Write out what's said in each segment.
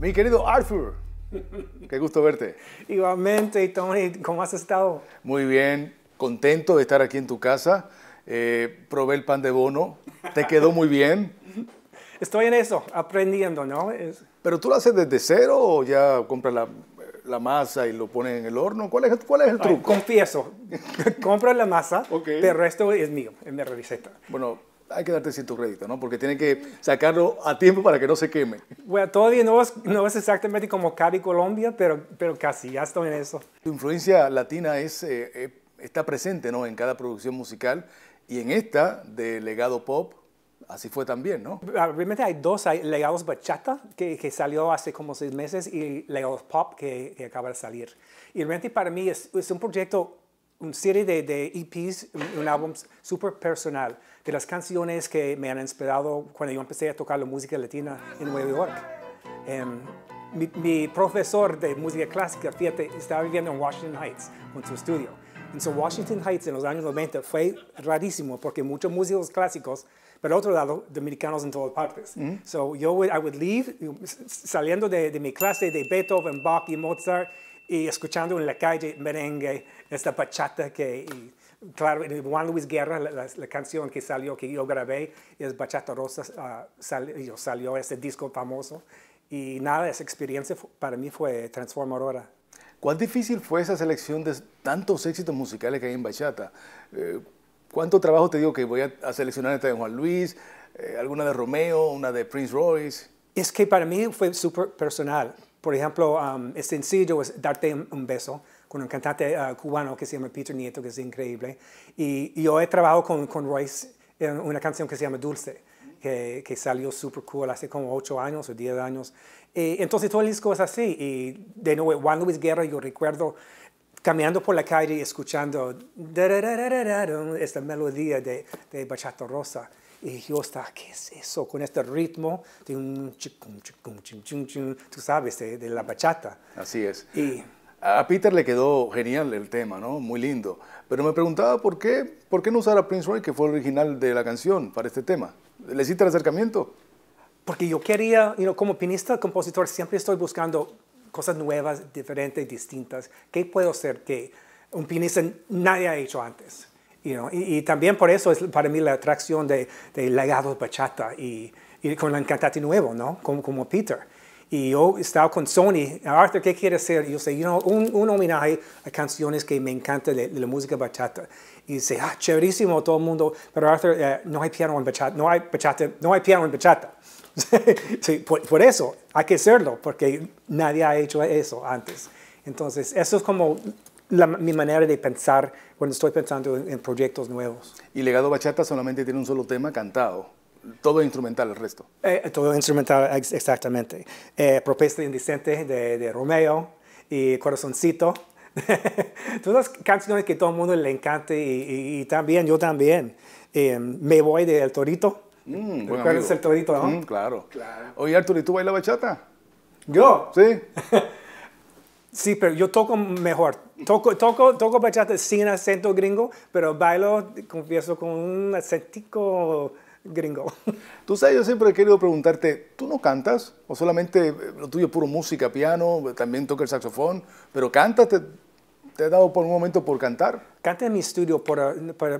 Mi querido Arthur, qué gusto verte. Igualmente, Tony, ¿cómo has estado? Muy bien, contento de estar aquí en tu casa. Eh, probé el pan de bono, te quedó muy bien. Estoy en eso, aprendiendo, ¿no? Pero tú lo haces desde cero o ya compras la, masa y lo pones en el horno. ¿Cuál es, cuál es el truco? confieso, compro la masa, de el resto es mío, es mi receta. Bueno, hay que darte cierto crédito, ¿no? Porque tiene que sacarlo a tiempo para que no se queme. Bueno, todavía no es, no es exactamente como Cali, Colombia, pero, pero casi, ya estoy en eso. Tu influencia latina es, eh, eh, está presente, ¿no? En cada producción musical y en esta de Legado Pop, así fue también, ¿no? Ah, realmente hay dos, hay Legados Bachata, que, salió hace como seis meses, y Legados Pop, que, acaba de salir. Y realmente para mí es, es un proyecto una serie de, EPs, e un, álbum súper personal, de las canciones que me han inspirado cuando yo empecé a tocar la música latina en Nueva York. Em, mi, profesor de música clásica, fíjate, estaba viviendo en Washington Heights con su estudio. En Washington Heights en los años 90 fue rarísimo porque muchos músicos clásicos, pero otro lado, dominicanos en todas partes. Mm. yo I would leave, saliendo de, de mi clase de Beethoven, Bach y Mozart, y escuchando en la calle merengue, esta bachata que, claro claro, Juan Luis Guerra, la, canción que salió, que yo grabé, es Bachata Rosa, ah, salió este disco famoso. Y nada, esa experiencia para mí fue transformadora. ¿Cuán difícil fue esa selección de tantos éxitos musicales que hay en Bachata? Eh, ¿Cuánto trabajo te digo que voy a, seleccionar esta de Juan Luis, eh, alguna de Romeo, una de Prince Royce? Es que para mí fue súper personal, por ejemplo, um, es sencillo darte un, beso con un cantante uh, cubano que se llama Peter Nieto, que es increíble. Y, yo he trabajado con, con, Royce en una canción que se llama Dulce, que, que salió súper cool hace como 8 años o 10 años. Y, entonces todo el disco es así. Y de nuevo, Juan Luis Guerra, yo recuerdo caminando por la calle y escuchando esta melodía de, de Bachata Rosa. Y yo oh, estaba, ¿qué es eso? Con este ritmo de un chicum, chicum, chum, chum, chum, tú sabes, de, la bachata. Así es. Y, a Peter le quedó genial el tema, ¿no? Muy lindo. Pero me preguntaba por qué, por qué no usar a Prince Roy, que fue el original de la canción, para este tema. ¿Le hiciste el acercamiento? Porque yo quería, como pianista, compositor, siempre estoy buscando cosas nuevas, diferentes, distintas. ¿Qué puedo hacer que un pianista nadie ha hecho antes? y, también por eso es para mí la atracción de, de legado bachata y, con la cantante nuevo, ¿no? Como, como Peter. Y yo estaba con Sony, Arthur, ¿qué quiere hacer? Y yo sé, you know, un, homenaje a canciones que me encantan de, la música bachata. Y dice, ah, chéverísimo todo el mundo, pero Arthur, eh, no hay piano en bachata, no hay bachata, no hay piano en bachata. por, eso hay que hacerlo, porque nadie ha hecho eso antes. Entonces, eso es como mi manera de pensar cuando estoy pensando en, proyectos nuevos. Y Legado Bachata solamente tiene un solo tema cantado. Todo instrumental el resto. Eh, eh todo instrumental, exactamente. Eh, Propuesta indecente de, Romeo y Corazoncito. Todas canciones que todo el mundo le encante y, también yo también. Eh, me voy del Torito. ¿Recuerdas mm, el Torito, no? Mm, claro. claro. Oye, Arturo, ¿y tú bailas bachata? ¿Yo? Sí. sí, pero yo toco mejor. Toco, toco, toco bachata sin acento gringo, pero bailo, confieso, con un acentico gringo. Tú sabes, yo siempre he querido preguntarte, ¿tú no cantas? ¿O solamente eh, lo tuyo es puro música, piano, también toca el saxofón? ¿Pero cantas? ¿Te, has dado por un momento por cantar? Canta en mi estudio, para,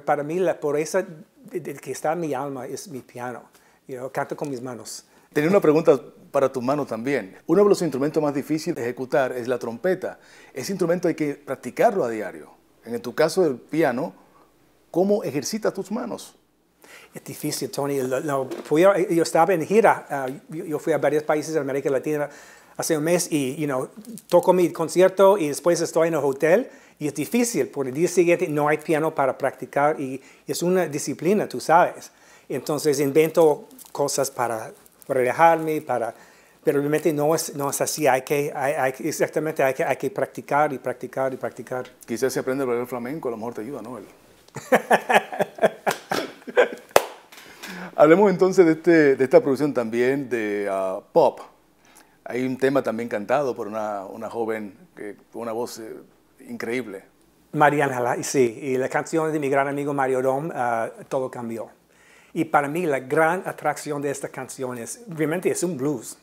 para mí la pureza que está en mi alma es mi piano yo canto con mis manos. Tenía una pregunta para tu manos también. Uno de los instrumentos más difíciles de ejecutar es la trompeta. Ese instrumento hay que practicarlo a diario. En tu caso del piano, ¿cómo ejercitas tus manos? Es difícil, Tony. yo estaba en gira. Ah, yo, fui a varios países de América Latina hace un mes y you know, toco mi concierto y después estoy en el hotel. Y es difícil, porque el día siguiente no hay piano para practicar y es una disciplina, tú sabes. Entonces invento cosas para relajarme, para, pero realmente no es, no es así, hay que, hay, hay, exactamente, hay que, hay que practicar y practicar y practicar. Quizás si aprendes a bailar flamenco, a lo mejor te ayuda, ¿no? Hablemos entonces de, este, de, esta producción también de uh, pop. Hay un tema también cantado por una, una joven que una voz eh, increíble. María Ángela, sí, y la canción de mi gran amigo Mario Dom, uh, Todo cambió. Y para mí la gran atracción de esta canción es, realmente es un blues.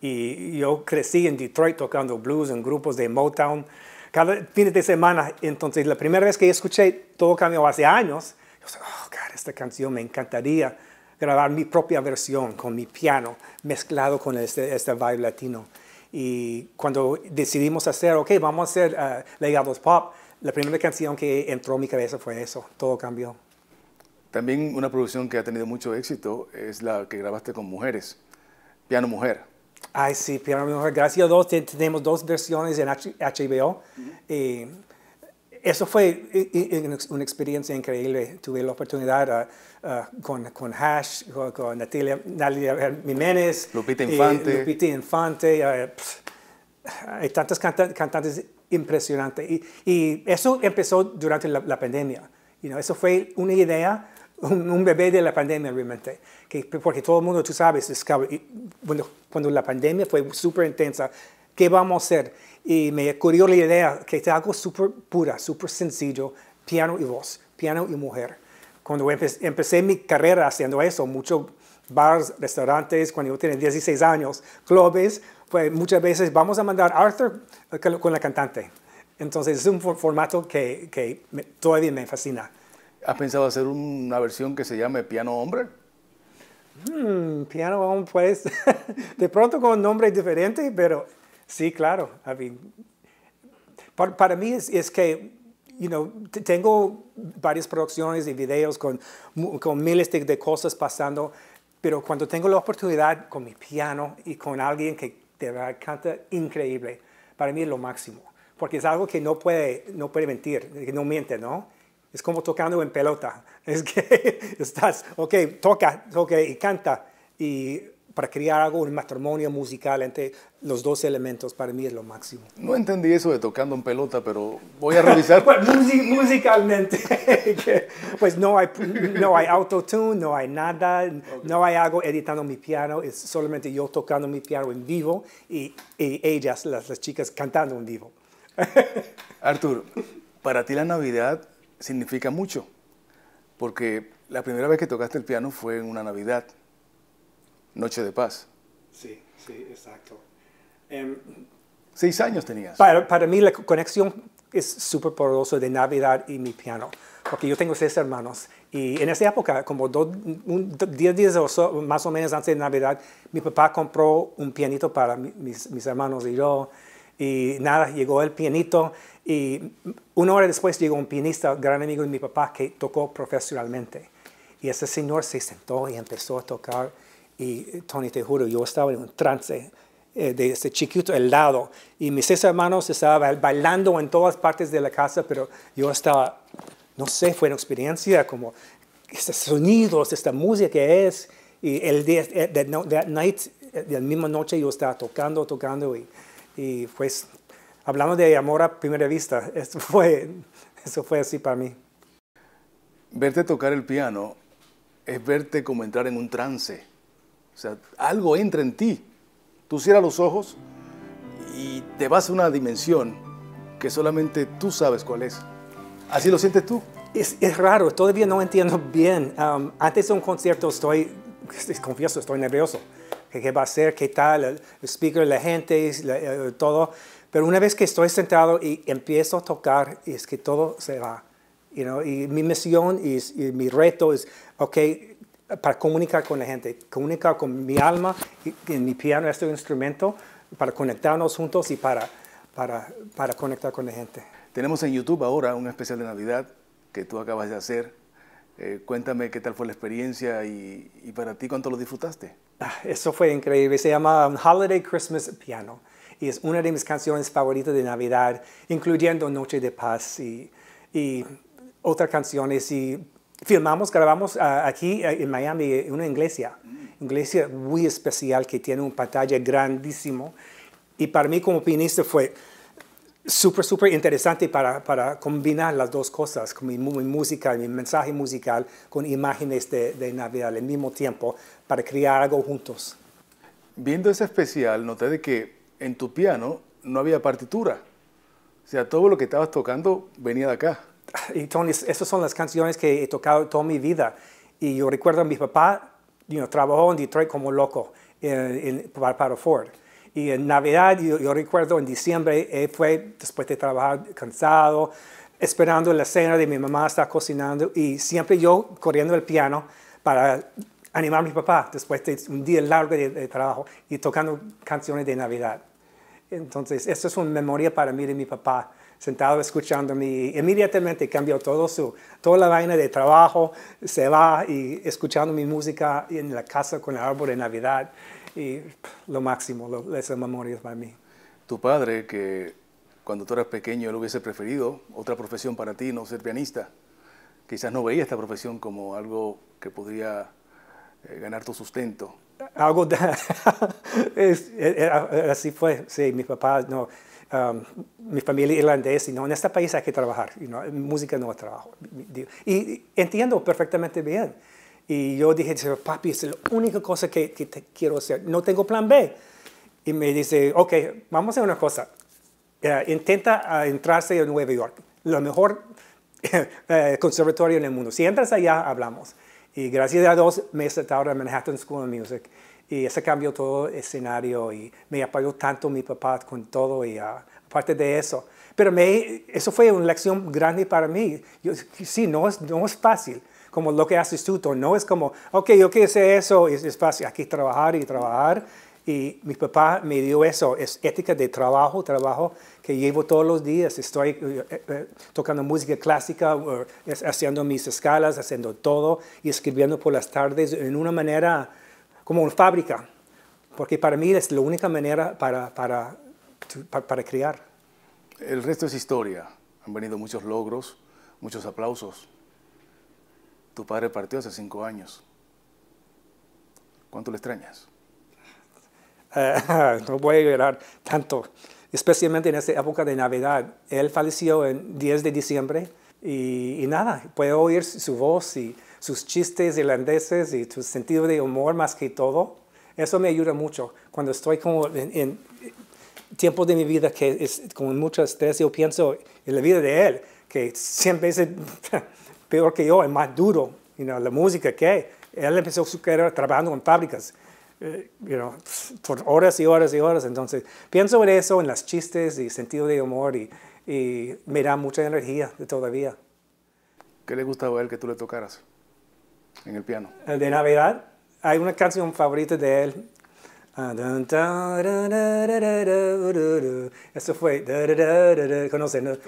Y yo crecí en Detroit tocando blues en grupos de Motown cada fin de semana. Entonces la primera vez que escuché todo cambió hace años. Yo dije, oh, God, esta canción me encantaría grabar mi propia versión con mi piano mezclado con este, este vibe latino. Y cuando decidimos hacer, ok, vamos a hacer eh, legados pop, la primera canción que entró en mi cabeza fue eso, todo cambió. También una producción que ha tenido mucho éxito es la que grabaste con mujeres, Piano Mujer. Ay, sí, Piano Mujer. Gracias a Dios tenemos dos versiones en HBO. Eh, eso fue una experiencia increíble. Tuve la oportunidad ah, ah, con, con, Hash, con, Natalia, Jiménez. Lupita eh, Infante. Lupita Infante. Ah, hay tantas cantantes impresionantes. Y, eso empezó durante la, pandemia. eso fue una idea un, bebé de la pandemia realmente, porque todo el mundo, tú sabes, cuando, cuando la pandemia fue súper intensa, ¿qué vamos a hacer? Y me ocurrió la idea que te algo súper pura, súper sencillo, piano y voz, piano y mujer. Cuando empecé mi carrera haciendo eso, muchos bars, restaurantes, cuando yo tenía 16 años, clubes, pues muchas veces vamos a mandar Arthur eh, con la cantante. Entonces es un formato que, todavía me fascina. ¿Has pensado hacer una versión que se llame Piano Hombre? Mm, piano Hombre, pues, de pronto con un nombre diferente, pero sí, claro. para, mí es, que You know, tengo varias producciones y videos con, miles de, cosas pasando, pero cuando tengo la oportunidad con mi piano y con alguien que te a canta increíble, para mí es lo máximo, porque es algo que no puede, no puede mentir, que no miente, ¿no? Es como tocando en pelota. Es que estás, ok, toca, toca y canta. Y para crear algo, un matrimonio musical entre los dos elementos, para mí es lo máximo. No entendí eso de tocando en pelota, pero voy a revisar. pues, musicalmente, pues no hay, no hay autotune, no hay nada, no hay algo editando mi piano, es solamente yo tocando mi piano en vivo y, ellas, las, las chicas, cantando en vivo. Artur, para ti la Navidad significa mucho, porque la primera vez que tocaste el piano fue en una Navidad, Noche de Paz. Sí, sí, exacto. Em, seis años tenías. Para, mí la conexión es súper poderosa de Navidad y mi piano, porque yo tengo seis hermanos y en esa época, como diez días más o menos antes de Navidad, mi papá compró un pianito para mis hermanos y yo. Y nada, llegó el pianito y una hora después llegó un pianista, gran amigo de mi papá, que tocó profesionalmente. Y ese señor se sentó y empezó a tocar. Y Tony, te juro, yo estaba en un trance eh, de ese chiquito lado. Y mis seis hermanos estaban bailando en todas partes de la casa, pero yo estaba, no sé, fue una experiencia como estos sonidos, esta música que es. Y el día, eh, that, that night, eh, la misma noche yo estaba tocando, tocando y y pues hablando de amor a primera vista, fue, eso fue así para mí. Verte tocar el piano es verte como entrar en un trance. O sea, algo entra en ti. Tú cierras los ojos y te vas a una dimensión que solamente tú sabes cuál es. ¿Así lo sientes tú? Es, es raro, todavía no entiendo bien. antes de un concierto estoy, confieso, estoy nervioso qué va a ser, qué tal, el speaker, la gente, eh, todo. Pero una vez que estoy sentado y empiezo a tocar, es que todo se va. You know? Y mi misión y, mi reto es, ok, para comunicar con la gente, comunicar con mi alma y, mi piano, este instrumento, para conectarnos juntos y para, para, para conectar con la gente. Tenemos en YouTube ahora un especial de Navidad que tú acabas de hacer. Eh, cuéntame qué tal fue la experiencia y para ti cuánto lo disfrutaste. Ah, eso fue increíble. Se llama Holiday Christmas Piano y es una de mis canciones favoritas de Navidad, incluyendo Noche de Paz y, y otras canciones. Y filmamos, grabamos ah, aquí eh, en Miami, en una iglesia, una iglesia muy especial que tiene un pantalla grandísimo. Y para mí como pianista fue súper, súper interesante para, combinar las dos cosas, con mi, música, mi mensaje musical con imágenes de, de, Navidad al mismo tiempo, para crear algo juntos. Viendo ese especial, noté que en tu piano no había partitura. O sea, todo lo que estabas tocando venía de acá. Y Tony, esas son las canciones que he tocado toda mi vida. Y yo recuerdo a mi papá, trabajó en Detroit como loco en, eh, en, para, Ford. Y en Navidad, yo, recuerdo en diciembre, él fue después de trabajar cansado, esperando la cena de mi mamá, está cocinando y siempre yo corriendo el piano para animar a mi papá después de un día largo de, trabajo y tocando canciones de Navidad. Entonces, esto es una memoria para mí de mi papá, sentado escuchándome y inmediatamente cambió todo su, toda la vaina de trabajo, se va y escuchando mi música en la casa con el árbol de Navidad y lo máximo, lo, esas memorias para mí. Tu padre, que cuando tú eras pequeño él hubiese preferido otra profesión para ti, no ser pianista, quizás no veía esta profesión como algo que podría eh, ganar tu sustento. Algo eh, así fue, sí, mi papá, no, um, mi familia irlandesa, en este país hay que trabajar, música no es trabajo. y entiendo perfectamente bien. Y yo dije, papi, es la única cosa que, te quiero hacer. No tengo plan B. Y me dice, ok, vamos a hacer una cosa. intenta ah, entrarse a Nueva York, lo mejor eh, conservatorio en el mundo. Si entras allá, hablamos. Y gracias a Dios me aceptaron a Manhattan School of Music. Y ese cambió todo el escenario y me apoyó tanto mi papá con todo y ah, aparte de eso. Pero eso fue una lección grande para mí. sí, no es, no es fácil como lo que haces tú, no es como, ok, yo que sé eso, es, es fácil, aquí trabajar y trabajar. Y mi papá me dio eso, es ética de trabajo, trabajo que llevo todos los días. Estoy eh, eh, eh, tocando música clásica, haciendo mis escalas, haciendo todo y escribiendo por las tardes en una manera como una fábrica, porque para mí es la única manera para, para, para, para crear. El resto es historia. Han venido muchos logros, muchos aplausos. Tu padre partió hace cinco años. ¿Cuánto le extrañas? Ah, no voy a llorar tanto, especialmente en esta época de Navidad. Él falleció el 10 de diciembre y, nada, puedo oír su voz y sus chistes irlandeses y su sentido de humor más que todo. Eso me ayuda mucho. Cuando estoy como en, tiempos de mi vida que es con mucho estrés, yo pienso en la vida de él, que siempre dice... peor que yo, es más duro, you la música que él empezó su carrera trabajando en fábricas. You por horas y horas y horas. Entonces, pienso en eso, en las chistes y sentido de humor y, me da mucha energía todavía. ¿Qué le gustaba a él que tú le tocaras en el piano? El de Navidad. Hay una canción favorita de él. Eso fue. Conocen,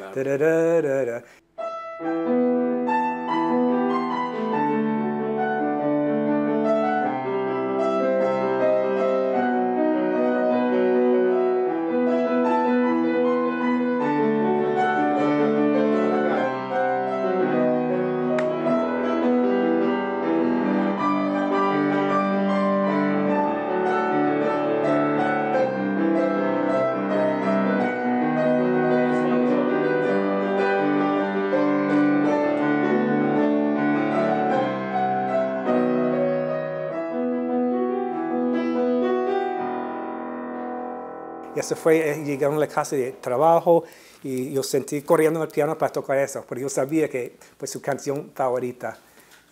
y se fue, eh, llegaron a la casa de trabajo y yo sentí corriendo el piano para tocar eso, porque yo sabía que fue pues, su canción favorita.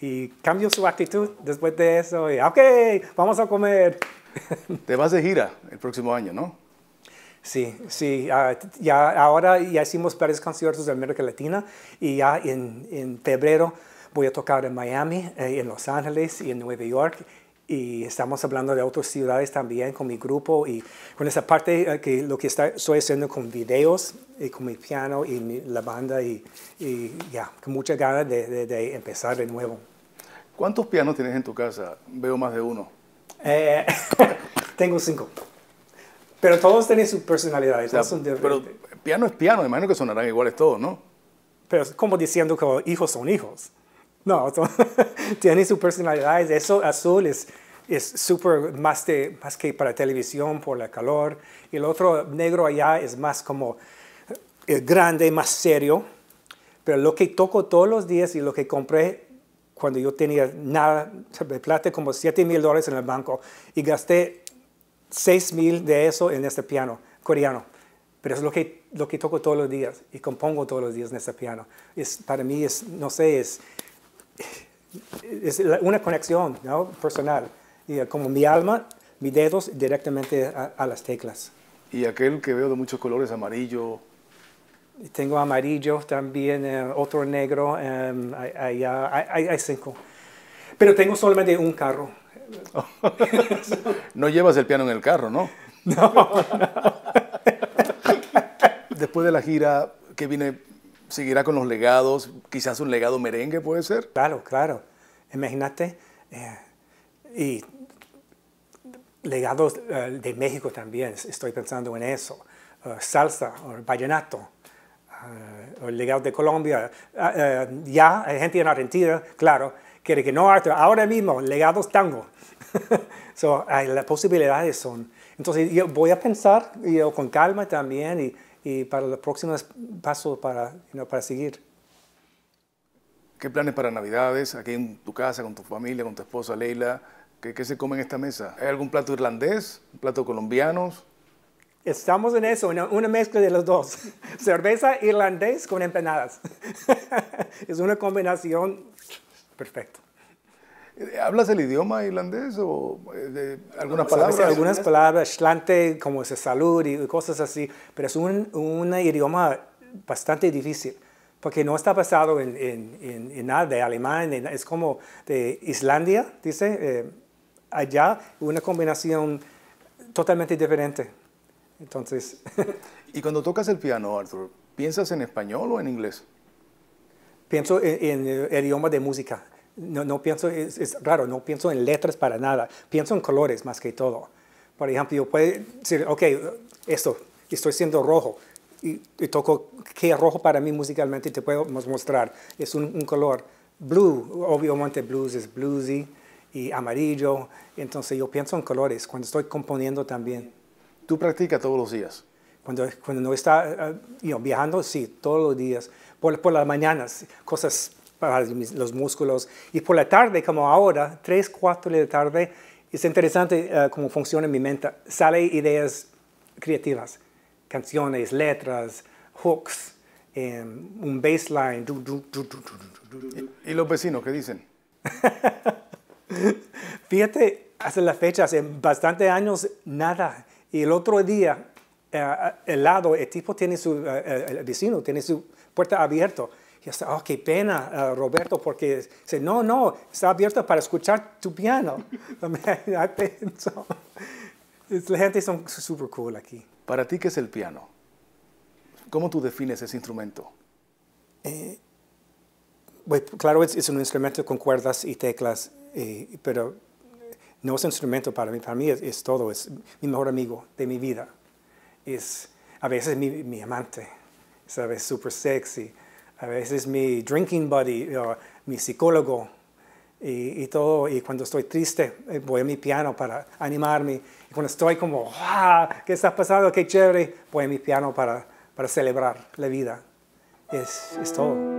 Y cambió su actitud después de eso y, ok, vamos a comer. Te vas de gira el próximo año, ¿no? Sí, sí, ah, ya, ahora ya hicimos varios conciertos de América Latina y ya en, febrero voy a tocar en Miami, eh, en Los Ángeles y en Nueva York y estamos hablando de otras ciudades también con mi grupo y con esa parte eh, que lo que está, estoy haciendo con videos y con mi piano y la banda y, ya, con muchas ganas de, empezar de nuevo. ¿Cuántos pianos tienes en tu casa? Veo más de uno. Eh, tengo cinco. Pero todos tienen su personalidad, Pero piano es piano, imagino que sonarán iguales todos, ¿no? Pero es como diciendo que hijos son hijos. No, tienen su personalidad. Eso azul es es súper más, más que para televisión por el calor. Y el otro negro allá es más como eh, grande, más serio. Pero lo que toco todos los días y lo que compré cuando yo tenía nada de plata, como 7 mil dólares en el banco, y gasté 6 mil de eso en este piano coreano. Pero es lo que, lo que toco todos los días y compongo todos los días en este piano. Es, para mí es, no sé, es, es una conexión ¿no? personal. Eh, como mi alma, mis dedos directamente a, las teclas. Y aquel que veo de muchos colores, amarillo. Tengo amarillo también, eh, otro negro, eh, em, hay, cinco. Pero tengo solamente un carro. no llevas el piano en el carro, ¿no? No. no. Después de la gira que viene, seguirá con los legados, quizás un legado merengue puede ser. Claro, claro. Imagínate. Eh, y legados eh, de México también, estoy pensando en eso. Eh, salsa, o vallenato, eh, o legados de Colombia. Ah, ya, hay gente en Argentina, claro, quiere que no arte, ahora mismo, legados tango. so, las posibilidades son. Entonces, yo voy a pensar yo, con calma también y, y para los próximos pasos para, para seguir. ¿Qué planes para Navidades? Aquí en tu casa, con tu familia, con tu esposa Leila. ¿Qué, se come en esta mesa? ¿Hay algún plato irlandés? ¿Un plato colombiano? Estamos en eso, una, una mezcla de los dos. Cerveza irlandés con empanadas. es una combinación perfecta. Eh, ¿Hablas el idioma irlandés o eh, algunas palabras? algunas palabras, schlante, como se salud y cosas así, pero es un, idioma bastante difícil porque no está basado en, nada de alemán, es como de Islandia, dice, eh, allá una combinación totalmente diferente. Entonces... y cuando tocas el piano, Arthur, ¿piensas en español o en inglés? Pienso en, el idioma de música. No, no pienso, es, raro, no pienso en letras para nada. Pienso en colores más que todo. Por ejemplo, yo puedo decir, ok, esto, estoy siendo rojo. Y, toco qué es rojo para mí musicalmente te puedo mostrar. Es un, un color. Blue, obviamente blues es bluesy y amarillo. Entonces yo pienso en colores cuando estoy componiendo también. ¿Tú practicas todos los días? Cuando, cuando no está eh, viajando, sí, todos los días. Por, las mañanas, cosas para los músculos. Y por la tarde, como ahora, 3, 4 de la tarde, es interesante eh, cómo funciona mi mente. sale ideas creativas, canciones, letras, hooks, em, un baseline. ¿Y los vecinos qué dicen? Fíjate, hace la fecha, hace bastantes años, nada. Y el otro día, eh, el lado, el tipo tiene su, eh, eh, vecino tiene su puerta abierta. Y yo, oh, qué pena, Roberto, porque dice, no, no, está abierta para escuchar tu piano. la gente son súper cool aquí. Para ti, ¿qué es el piano? ¿Cómo tú defines ese instrumento? Pues, claro, es, un instrumento con cuerdas y teclas pero no es un instrumento para mí, para mí es, todo, es mi mejor amigo de mi vida, es a veces mi, mi amante, ¿sabes? Súper sexy, a veces mi drinking buddy, mi psicólogo y, todo, y cuando estoy triste eh, voy a mi piano para animarme, y cuando estoy como, ah, ¿qué está pasando? ¡Qué chévere! Voy a mi piano para, para celebrar la vida, es, es todo.